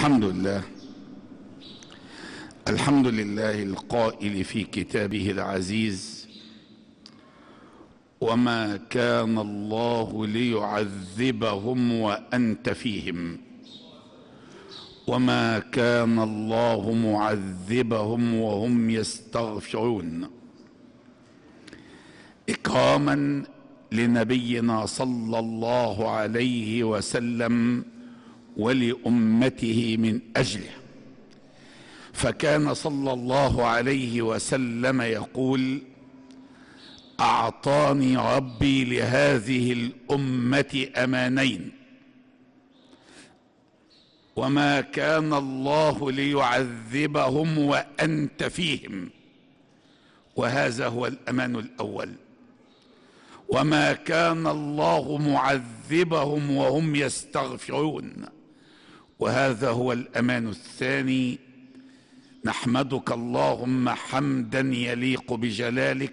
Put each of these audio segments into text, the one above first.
الحمد لله الحمد لله القائل في كتابه العزيز وما كان الله ليعذبهم وأنت فيهم وما كان الله معذبهم وهم يستغفرون إكراما لنبينا صلى الله عليه وسلم ولأمته من أجله فكان صلى الله عليه وسلم يقول أعطاني ربي لهذه الأمة أمانين وما كان الله ليعذبهم وأنت فيهم وهذا هو الأمان الأول وما كان الله معذبهم وهم يستغفرون وهذا هو الأمان الثاني نحمدك اللهم حمدا يليق بجلالك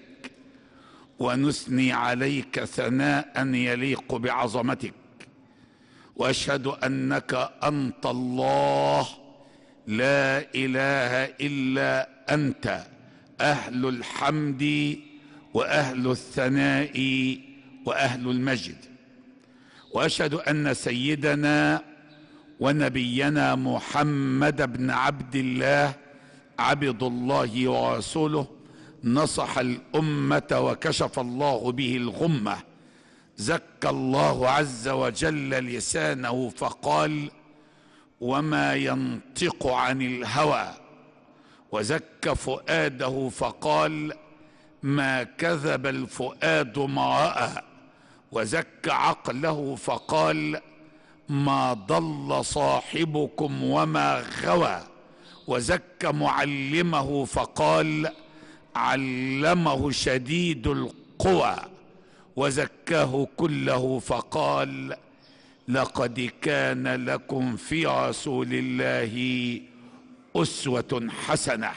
ونثني عليك ثناء يليق بعظمتك واشهد انك انت الله لا اله الا انت اهل الحمد واهل الثناء واهل المجد واشهد ان سيدنا ونبينا محمد بن عبد الله عبد الله ورسوله نصح الأمة وكشف الله به الغمة زكى الله عز وجل لسانه فقال وما ينطق عن الهوى وزكى فؤاده فقال ما كذب الفؤاد ما رأى وزكى عقله فقال ما ضل صاحبكم وما غوى وزك معلمه فقال علمه شديد القوى وزكاه كله فقال لقد كان لكم في رسول الله اسوه حسنه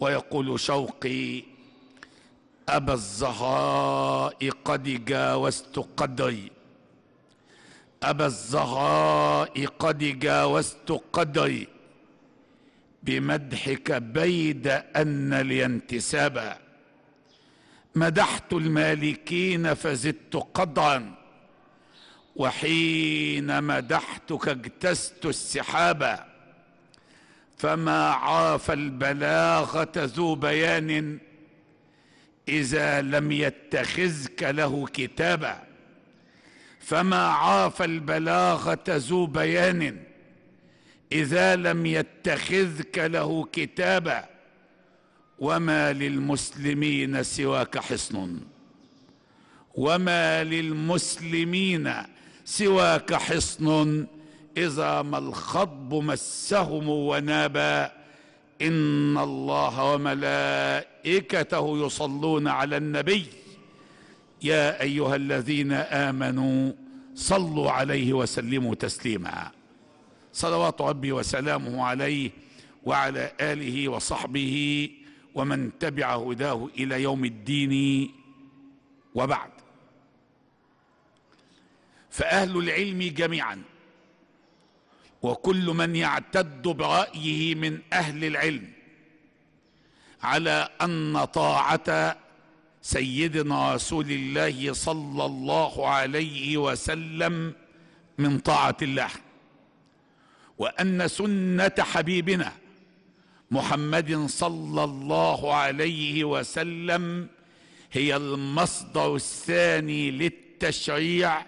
ويقول شوقي ابا الزهراء قد جاوزت قدري أبا الزغاء قد جاوزت قدري بمدحك بيد أن الانتسابا مدحت المالكين فزدت قدرا وحين مدحتك اجتزت السحابا فما عاف البلاغة ذو بيان إذا لم يتخذك له كتابا فما عاف البلاغه ذو بيان اذا لم يتخذك له كتابا وما للمسلمين سواك حصن وما للمسلمين سواك حصن اذا ما الخضب مسهم ونابا ان الله وملائكته يصلون على النبي يا ايها الذين امنوا صلوا عليه وسلموا تسليما صلوات ربي وسلامه عليه وعلى اله وصحبه ومن تبع هداه الى يوم الدين وبعد فاهل العلم جميعا وكل من يعتد برايه من اهل العلم على ان طاعه سيدنا رسول الله صلى الله عليه وسلم من طاعة الله وأن سنة حبيبنا محمد صلى الله عليه وسلم هي المصدر الثاني للتشريع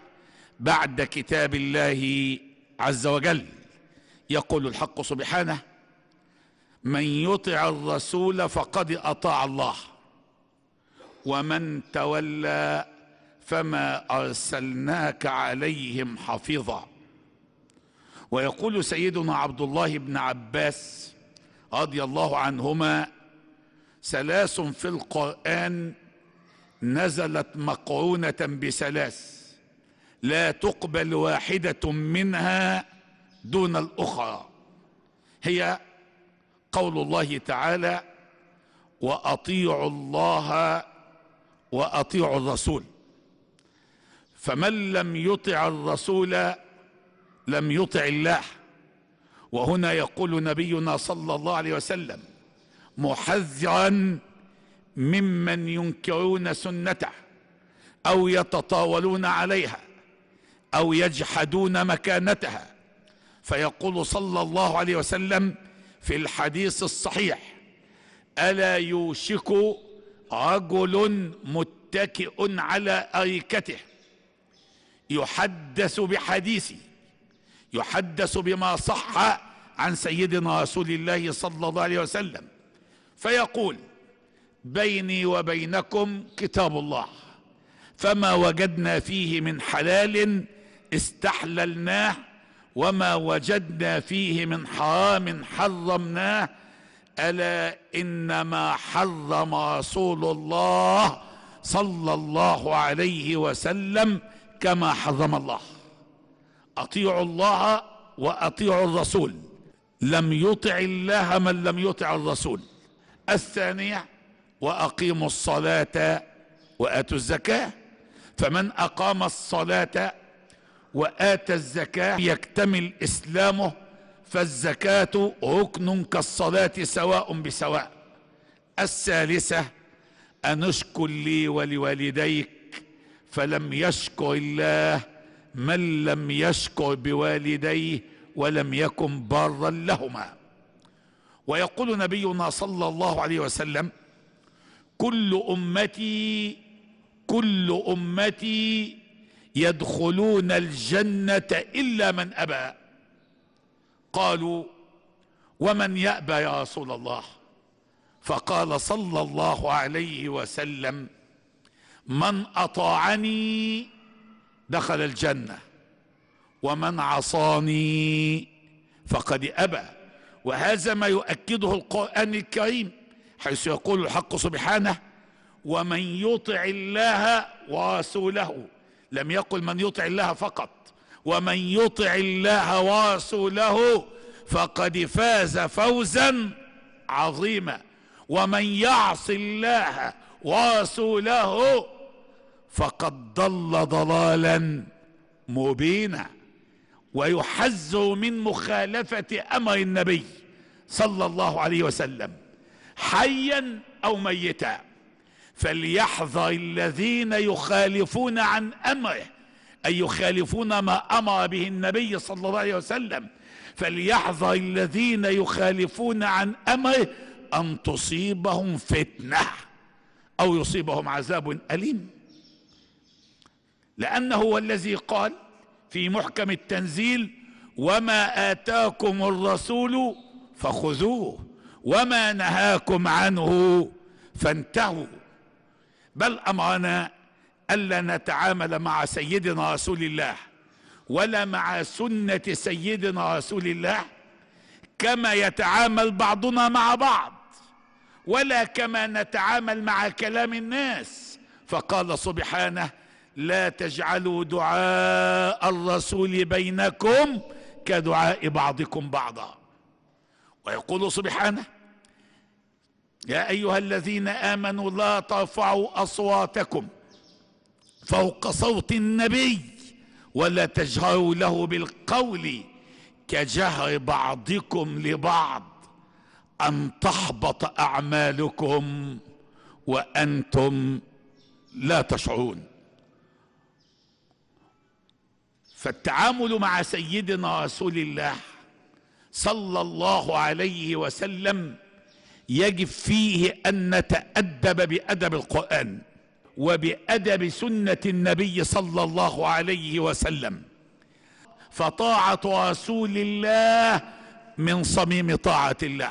بعد كتاب الله عز وجل يقول الحق سبحانه من يطع الرسول فقد أطاع الله ومن تولى فما ارسلناك عليهم حفيظا ويقول سيدنا عبد الله بن عباس رضي الله عنهما ثلاث في القران نزلت مقرونه بثلاث لا تقبل واحده منها دون الاخرى هي قول الله تعالى واطيعوا الله واطيعوا الرسول فمن لم يطع الرسول لم يطع الله وهنا يقول نبينا صلى الله عليه وسلم محذرا ممن ينكرون سنته او يتطاولون عليها او يجحدون مكانتها فيقول صلى الله عليه وسلم في الحديث الصحيح الا يوشك رجل متكئ على اريكته يحدث بحديثه يحدث بما صح عن سيدنا رسول الله صلى الله عليه وسلم فيقول بيني وبينكم كتاب الله فما وجدنا فيه من حلال استحللناه وما وجدنا فيه من حرام حرمناه الا انما حرم رسول الله صلى الله عليه وسلم كما حرم الله اطيعوا الله واطيعوا الرسول لم يطع الله من لم يطع الرسول الثانيه واقيموا الصلاه واتوا الزكاه فمن اقام الصلاه واتى الزكاه يكتمل اسلامه فالزكاة ركن كالصلاة سواء بسواء الثالثة أن اشكر لي ولوالديك فلم يشكر الله من لم يشكر بوالديه ولم يكن بارا لهما ويقول نبينا صلى الله عليه وسلم كل أمتي كل أمتي يدخلون الجنة إلا من أبى قالوا ومن يأبى يا رسول الله فقال صلى الله عليه وسلم من أطاعني دخل الجنة ومن عصاني فقد أبى وهذا ما يؤكده القرآن الكريم حيث يقول الحق سبحانه ومن يطع الله ورسوله لم يقل من يطع الله فقط ومن يطع الله ورسوله فقد فاز فوزا عظيما ومن يعص الله ورسوله فقد ضل ضلالا مبينا ويحذر من مخالفه امر النبي صلى الله عليه وسلم حيا او ميتا فليحذر الذين يخالفون عن امره أن يخالفون ما أمر به النبي صلى الله عليه وسلم فليحذر الذين يخالفون عن أمره أن تصيبهم فتنة أو يصيبهم عذاب أليم لأنه هو الذي قال في محكم التنزيل وما آتاكم الرسول فخذوه وما نهاكم عنه فانتهوا بل أمرنا ألا نتعامل مع سيدنا رسول الله ولا مع سنة سيدنا رسول الله كما يتعامل بعضنا مع بعض ولا كما نتعامل مع كلام الناس فقال سبحانه لا تجعلوا دعاء الرسول بينكم كدعاء بعضكم بعضا ويقول سبحانه يا ايها الذين امنوا لا ترفعوا اصواتكم فوق صوت النبي ولا تجهروا له بالقول كجهر بعضكم لبعض ان تحبط اعمالكم وانتم لا تشعرون فالتعامل مع سيدنا رسول الله صلى الله عليه وسلم يجب فيه ان نتادب بادب القران وبأدب سنة النبي صلى الله عليه وسلم فطاعة رسول الله من صميم طاعة الله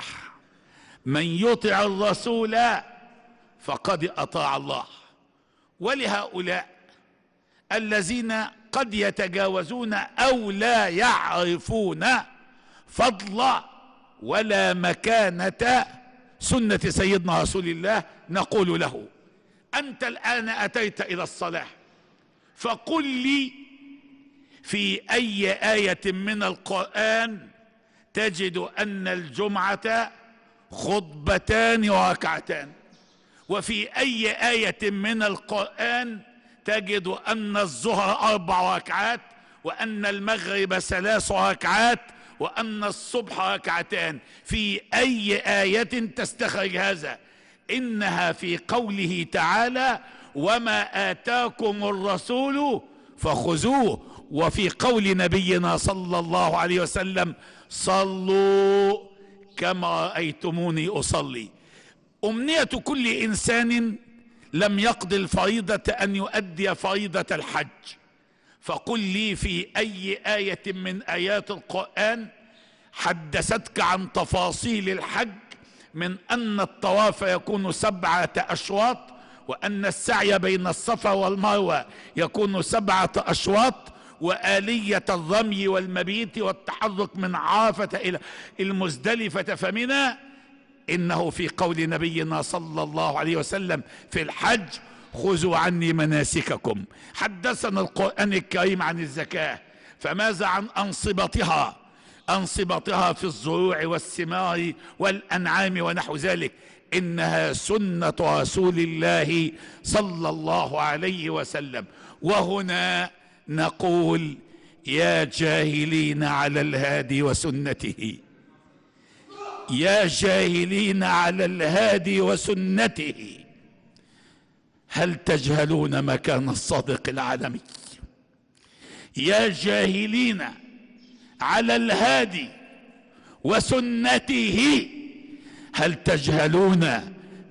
من يطع الرسول فقد أطاع الله ولهؤلاء الذين قد يتجاوزون أو لا يعرفون فضل ولا مكانة سنة سيدنا رسول الله نقول له أنت الآن أتيت إلى الصلاة فقل لي في أي آية من القرآن تجد أن الجمعة خطبتان وركعتان وفي أي آية من القرآن تجد أن الظهر أربع ركعات وأن المغرب ثلاث ركعات وأن الصبح ركعتان في أي آية تستخرج هذا؟ انها في قوله تعالى وما اتاكم الرسول فخذوه وفي قول نبينا صلى الله عليه وسلم صلوا كما رايتموني اصلي امنيه كل انسان لم يقض الفريضه ان يؤدي فريضه الحج فقل لي في اي ايه من ايات القران حدثتك عن تفاصيل الحج من أن الطواف يكون سبعة أشواط وأن السعي بين الصفا والمروة يكون سبعة أشواط وآلية الرمي والمبيت والتحرك من عرفة إلى المزدلفة فمنا إنه في قول نبينا صلى الله عليه وسلم في الحج خذوا عني مناسككم حدثنا القرآن الكريم عن الزكاة فماذا عن أنصبتها انصبتها في الزروع والثمار والانعام ونحو ذلك انها سنه رسول الله صلى الله عليه وسلم وهنا نقول يا جاهلين على الهادي وسنته يا جاهلين على الهادي وسنته هل تجهلون مكان الصادق العالمي يا جاهلين على الهادي وسنته هل تجهلون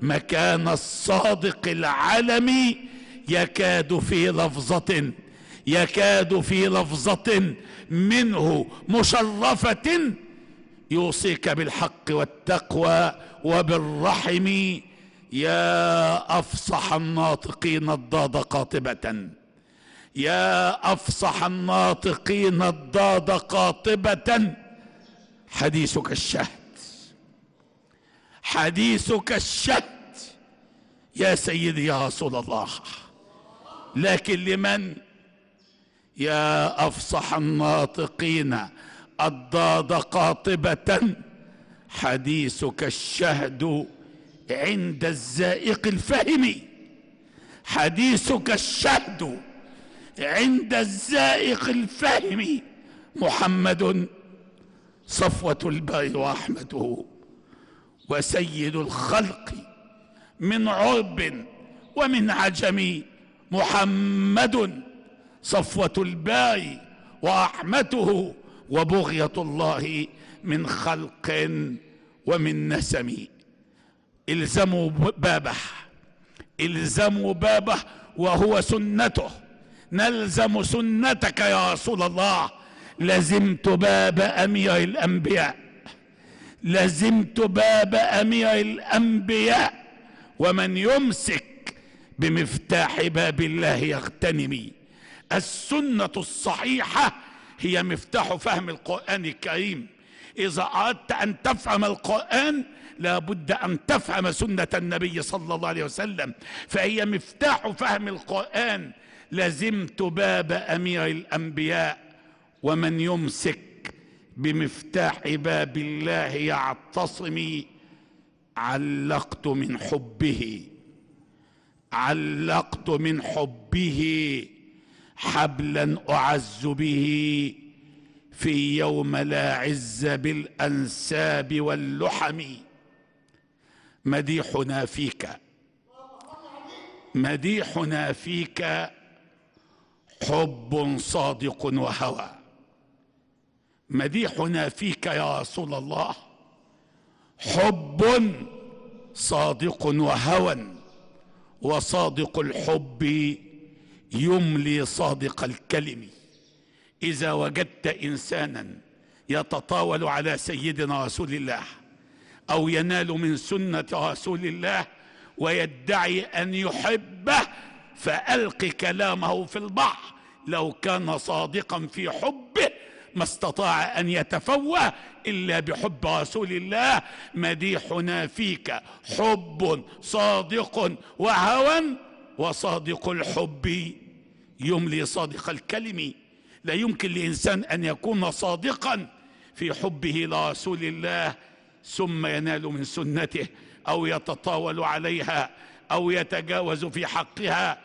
مكان الصادق العلمي يكاد في لفظة يكاد في لفظة منه مشرفة يوصيك بالحق والتقوى وبالرحم يا أفصح الناطقين الضاد قاطبة يا افصح الناطقين الضاد قاطبه حديثك الشهد حديثك الشهد يا سيدي يا رسول الله لكن لمن يا افصح الناطقين الضاد قاطبه حديثك الشهد عند الزائق الفهم حديثك الشهد عند الزائق الفهم محمد صفوة البر ورحمته وسيد الخلق من عرب ومن عجم محمد صفوة الباري ورحمته وبغية الله من خلق ومن نسم الزموا بابه الزموا بابه وهو سنته نلزم سنتك يا رسول الله لزمت باب امير الانبياء لزمت باب امير الانبياء ومن يمسك بمفتاح باب الله يغتنمي السنه الصحيحه هي مفتاح فهم القران الكريم اذا اردت ان تفهم القران لابد ان تفهم سنه النبي صلى الله عليه وسلم فهي مفتاح فهم القران لزمت باب امير الانبياء ومن يمسك بمفتاح باب الله يعتصم علقت من حبه علقت من حبه حبلا اعز به في يوم لا عز بالانساب واللحم مديحنا فيك مديحنا فيك حب صادق وهوى مديحنا فيك يا رسول الله حب صادق وهوى وصادق الحب يملي صادق الكلم اذا وجدت انسانا يتطاول على سيدنا رسول الله او ينال من سنه رسول الله ويدعي ان يحبه فألق كلامه في البحر لو كان صادقا في حبه ما استطاع أن يتفوه إلا بحب رسول الله مديحنا فيك حب صادق وهوى وصادق الحب يملي صادق الكلم لا يمكن لإنسان أن يكون صادقا في حبه لرسول الله ثم ينال من سنته أو يتطاول عليها أو يتجاوز في حقها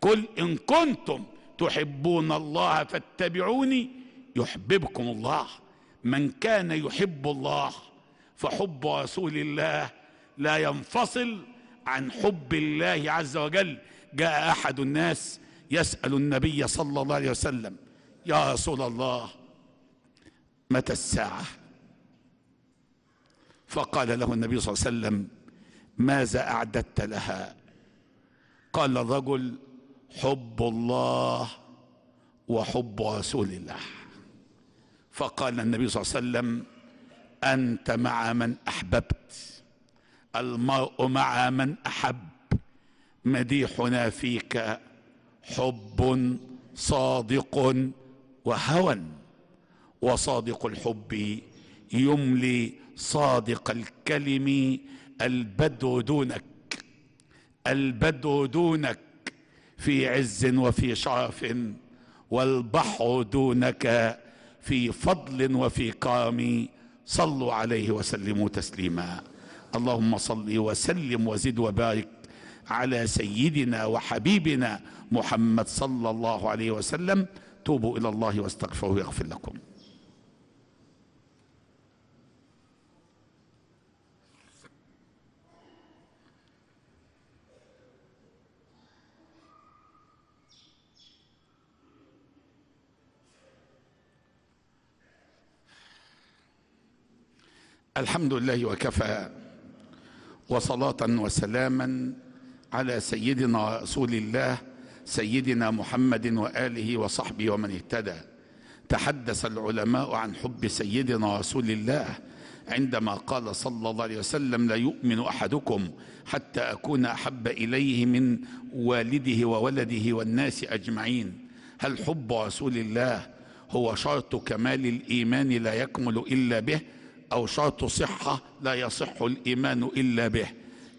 قل إن كنتم تحبون الله فاتبعوني يحببكم الله من كان يحب الله فحب رسول الله لا ينفصل عن حب الله عز وجل جاء أحد الناس يسأل النبي صلى الله عليه وسلم يا رسول الله متى الساعة فقال له النبي صلى الله عليه وسلم ماذا أعددت لها قال الرجل حب الله وحب رسول الله فقال النبي صلى الله عليه وسلم أنت مع من أحببت المرء مع من أحب مديحنا فيك حب صادق وهوى وصادق الحب يملي صادق الكلم البدو دونك البدو دونك في عز وفي شرف والبحر دونك في فضل وفي كرم صلوا عليه وسلموا تسليما اللهم صل وسلم وزد وبارك على سيدنا وحبيبنا محمد صلى الله عليه وسلم توبوا الى الله واستغفروه يغفر لكم الحمد لله وكفى وصلاة وسلاما على سيدنا رسول الله سيدنا محمد وآله وصحبه ومن اهتدى تحدث العلماء عن حب سيدنا رسول الله عندما قال صلى الله عليه وسلم لا يؤمن أحدكم حتى أكون أحب إليه من والده وولده والناس أجمعين هل حب رسول الله هو شرط كمال الإيمان لا يكمل إلا به؟ أو شرط صحة لا يصح الإيمان إلا به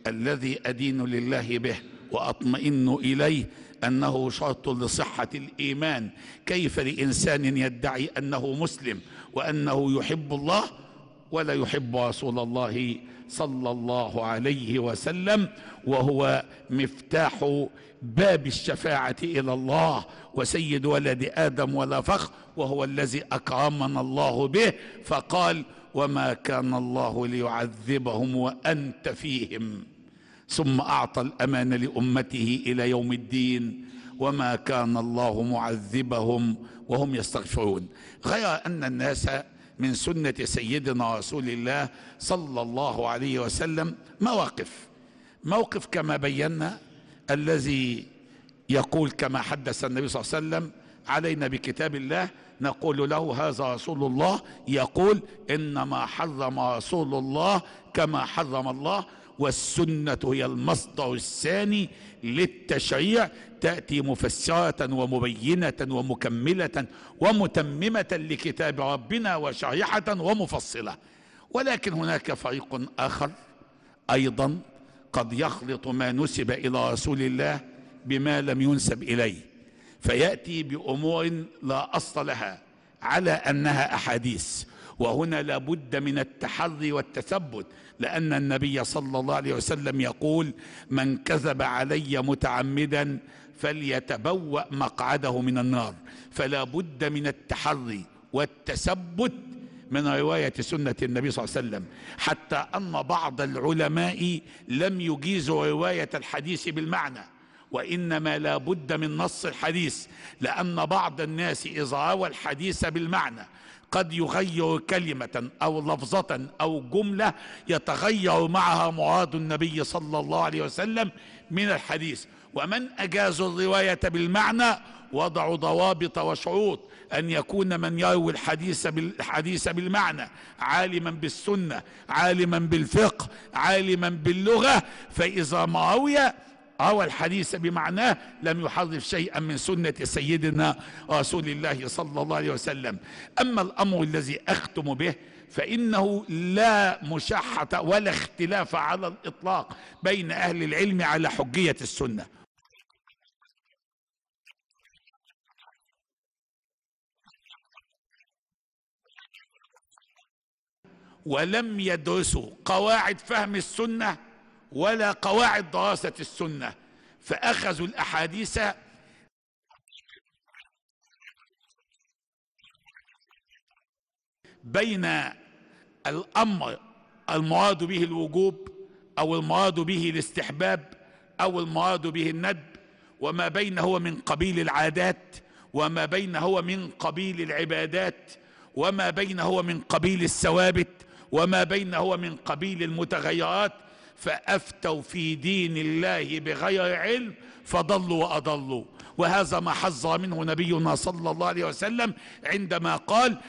الذي أدين لله به وأطمئن إليه أنه شرط لصحة الإيمان كيف لإنسان يدعي أنه مسلم وأنه يحب الله ولا يحب رسول الله صلى الله عليه وسلم وهو مفتاح باب الشفاعة إلى الله وسيد ولد آدم ولا فخ وهو الذي أكرمنا الله به فقال وما كان الله ليعذبهم وأنت فيهم ثم أعطى الأمان لأمته إلى يوم الدين وما كان الله معذبهم وهم يستغفرون غير أن الناس من سنة سيدنا رسول الله صلى الله عليه وسلم مواقف موقف كما بينا الذي يقول كما حدث النبي صلى الله عليه وسلم علينا بكتاب الله نقول له هذا رسول الله يقول إنما حرم رسول الله كما حرم الله والسنة هي المصدر الثاني للتشريع تأتي مفسرة ومبينة ومكملة ومتممة لكتاب ربنا وشريحة ومفصلة ولكن هناك فريق آخر أيضا قد يخلط ما نسب إلى رسول الله بما لم ينسب إليه فيأتي بأمور لا أصل لها على أنها أحاديث وهنا لابد من التحري والتثبت لأن النبي صلى الله عليه وسلم يقول من كذب علي متعمدا فليتبوأ مقعده من النار فلا بد من التحري والتثبت من رواية سنة النبي صلى الله عليه وسلم حتى أن بعض العلماء لم يجيزوا رواية الحديث بالمعنى وإنما لا بد من نص الحديث لأن بعض الناس إذا روى الحديث بالمعنى قد يغير كلمة أو لفظة أو جملة يتغير معها مراد النبي صلى الله عليه وسلم من الحديث ومن أجازوا الرواية بالمعنى وضعوا ضوابط وشروط أن يكون من يروي الحديث, بالحديث بالمعنى عالما بالسنة عالما بالفقه عالما باللغة فإذا ما روي أو الحديث بمعناه لم يحرف شيئا من سنة سيدنا رسول الله صلى الله عليه وسلم أما الأمر الذي أختم به فإنه لا مشاحة ولا اختلاف على الإطلاق بين أهل العلم على حجية السنة ولم يدرسوا قواعد فهم السنه ولا قواعد دراسة السنة فأخذوا الأحاديث بين الأمر المراد به الوجوب أو المراد به الاستحباب أو المراد به الندب وما بين هو من قبيل العادات وما بين هو من قبيل العبادات وما بين هو من قبيل الثوابت وما بين هو من قبيل المتغيرات فافتوا في دين الله بغير علم فضلوا واضلوا وهذا ما حذر منه نبينا صلى الله عليه وسلم عندما قال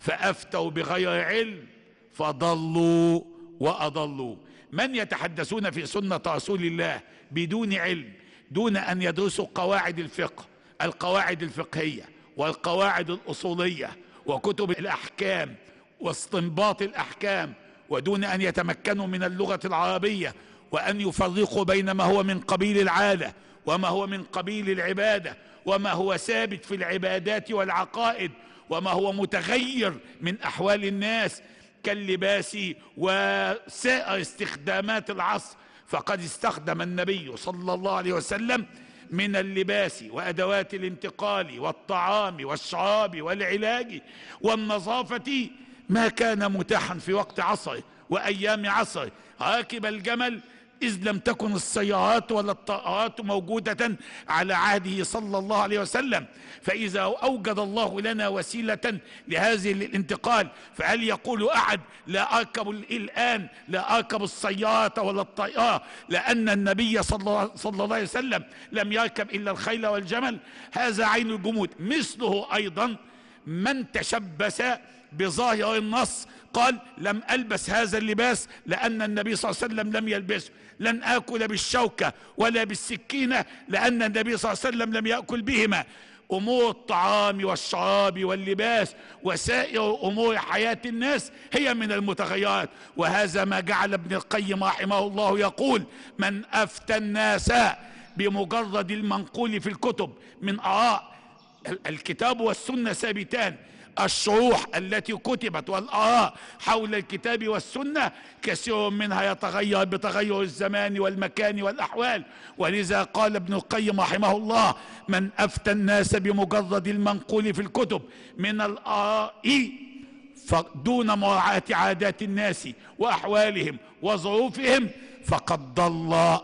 فافتوا بغير علم فضلوا واضلوا من يتحدثون في سنة رسول الله بدون علم دون أن يدرسوا قواعد الفقه القواعد الفقهية والقواعد الأصولية وكتب الأحكام واستنباط الأحكام ودون أن يتمكنوا من اللغة العربية وأن يفرقوا بين ما هو من قبيل العادة وما هو من قبيل العبادة وما هو ثابت في العبادات والعقائد وما هو متغير من أحوال الناس كاللباس وسائر استخدامات العصر فقد استخدم النبي صلى الله عليه وسلم من اللباس وادوات الانتقال والطعام والشراب والعلاج والنظافه ما كان متاحا في وقت عصره وايام عصره راكب الجمل إذ لم تكن السيارات ولا الطائرات موجودة على عهده صلى الله عليه وسلم فإذا أوجد الله لنا وسيلة لهذه الانتقال فهل يقول أحد لا أركب الآن لا أركب السيارة ولا الطائرة لأن النبي صلى الله عليه وسلم لم يركب إلا الخيل والجمل هذا عين الجمود مثله أيضا من تشبث بظاهر النص قال لم ألبس هذا اللباس لأن النبي صلى الله عليه وسلم لم يلبسه لن آكل بالشوكة ولا بالسكينة لأن النبي صلى الله عليه وسلم لم يأكل بهما أمور الطعام والشراب واللباس وسائر أمور حياة الناس هي من المتغيرات وهذا ما جعل ابن القيم رحمه الله يقول من أفتى الناس بمجرد المنقول في الكتب من آراء الكتاب والسنة ثابتان الشروح التي كتبت والآراء حول الكتاب والسنة كثير منها يتغير بتغير الزمان والمكان والأحوال ولذا قال ابن القيم رحمه الله من أفتى الناس بمجرد المنقول في الكتب من الآراء دون مراعاة عادات الناس وأحوالهم وظروفهم فقد ضل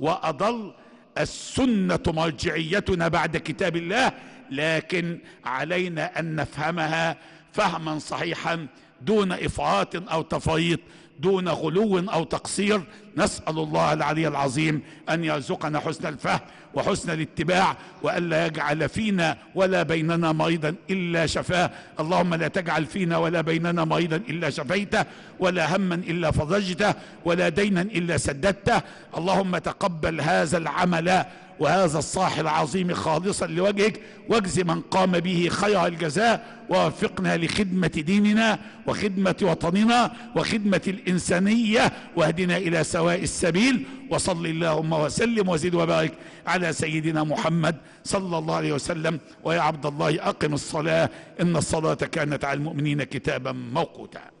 وأضل السنة مرجعيتنا بعد كتاب الله لكن علينا ان نفهمها فهما صحيحا دون افراط او تفريط دون غلو او تقصير نسال الله العلي العظيم ان يرزقنا حسن الفهم وحسن الاتباع والا يجعل فينا ولا بيننا مريضا الا شفاه اللهم لا تجعل فينا ولا بيننا مريضا الا شفيته ولا هما الا فرجته ولا دينا الا سددته اللهم تقبل هذا العمل وهذا الصاح العظيم خالصا لوجهك واجز من قام به خير الجزاء ووفقنا لخدمة ديننا وخدمة وطننا وخدمة الإنسانية واهدنا إلى سواء السبيل وصل اللهم وسلم وزد وبارك على سيدنا محمد صلى الله عليه وسلم ويا عبد الله أقم الصلاة إن الصلاة كانت على المؤمنين كتابا موقوتا